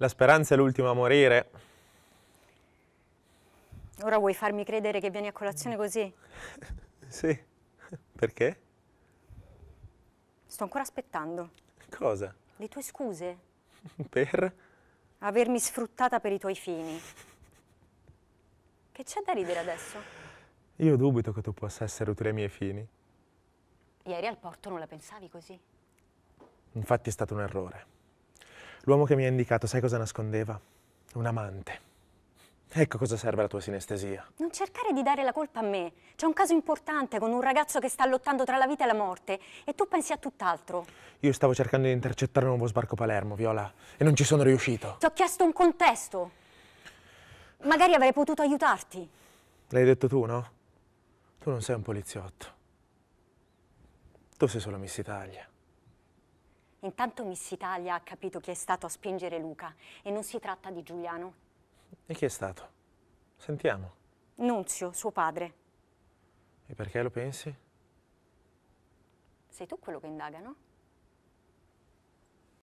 La speranza è l'ultima a morire. Ora vuoi farmi credere che vieni a colazione così? sì. Perché? Sto ancora aspettando. Cosa? Le tue scuse. per? Avermi sfruttata per i tuoi fini. Che c'è da ridere adesso? Io dubito che tu possa essere utile ai miei fini. Ieri al porto non la pensavi così. Infatti è stato un errore. L'uomo che mi ha indicato, sai cosa nascondeva? Un amante. Ecco cosa serve la tua sinestesia. Non cercare di dare la colpa a me. C'è un caso importante con un ragazzo che sta lottando tra la vita e la morte e tu pensi a tutt'altro. Io stavo cercando di intercettare un nuovo sbarco Palermo, Viola, e non ci sono riuscito. Ti ho chiesto un contesto. Magari avrei potuto aiutarti. L'hai detto tu, no? Tu non sei un poliziotto. Tu sei solo Miss Italia. Intanto Miss Italia ha capito chi è stato a spingere Luca e non si tratta di Giuliano. E chi è stato? Sentiamo. Nunzio, suo padre. E perché lo pensi? Sei tu quello che indaga, no?